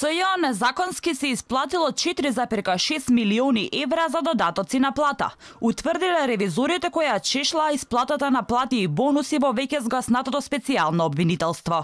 СЈО незаконски се исплатило 4,6 милиони евра за додатоци на плата. Утврдиле ревизорите која чешла исплатата на плати и бонуси во веќе сгаснатото специјално обвинителство.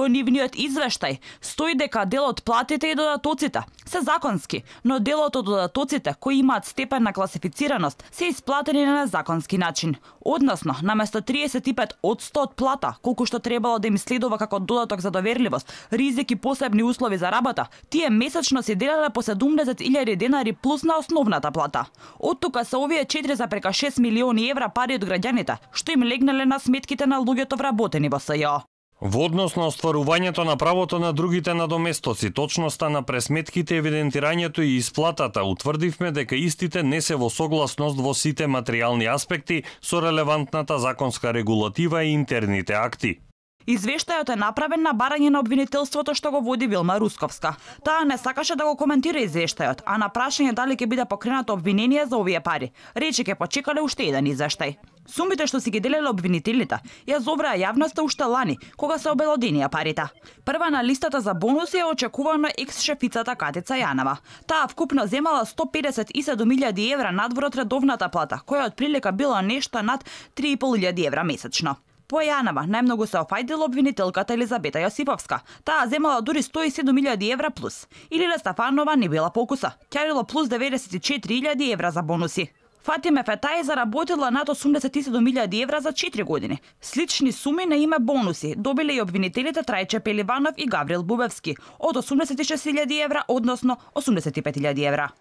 Во нивниот извештај стои дека дел од платите и додатоците се законски, но делото од додатоците кои имаат степен на класифицираност се исплатени на незаконски начин. Односно, наместо 35 од 100 од плата, колку што требало да им следува како додаток за доверливост, ризик и посебни услови за работа, тие месечно се делале по 70.000 денари плюс на основната плата. Од тука се овие 4,6 милиони евра пари од граѓаните, што им легнале на сметките на луѓето вработени во СЈО. Во однос на остварувањето на правото на другите надоместоци, точноста на пресметките, евидентирањето и исплатата, утврдивме дека истите не се во согласност во сите материјални аспекти со релевантната законска регулатива и интерните акти. Извештајот е направен на барање на обвинителството што го води Вилма Русковска. Таа не сакаше да го коментира извештајот, а на прашање дали ќе биде покренато обвинение за овие пари. Рече ќе почекале уште еден извештај. Сумите што си ги делеле обвинителите ја зобраа јавноста уште лани, кога се обелодинија парите. Прва на листата за бонуси е очекувана екс-шефицата Катица Јанова. Таа вкупно земала 157.000 евра надвор од редовната плата, која од прилика била нешто над 3.500 евра месечно. По Јанова, најмногу се офајдила обвинителката Елизабета Јосиповска. Таа земала дури 107.000 евра плюс. Или Стафанова не била покуса. Ќарило плюс 94.000 евра за бонуси. Фатиме Фетај заработила над 87.000 евра за 4 години. Слични суми на име бонуси добиле и обвинителите Трајче Пеливанов и Гаврил Бубевски од 86.000 евра, односно 85.000 евра.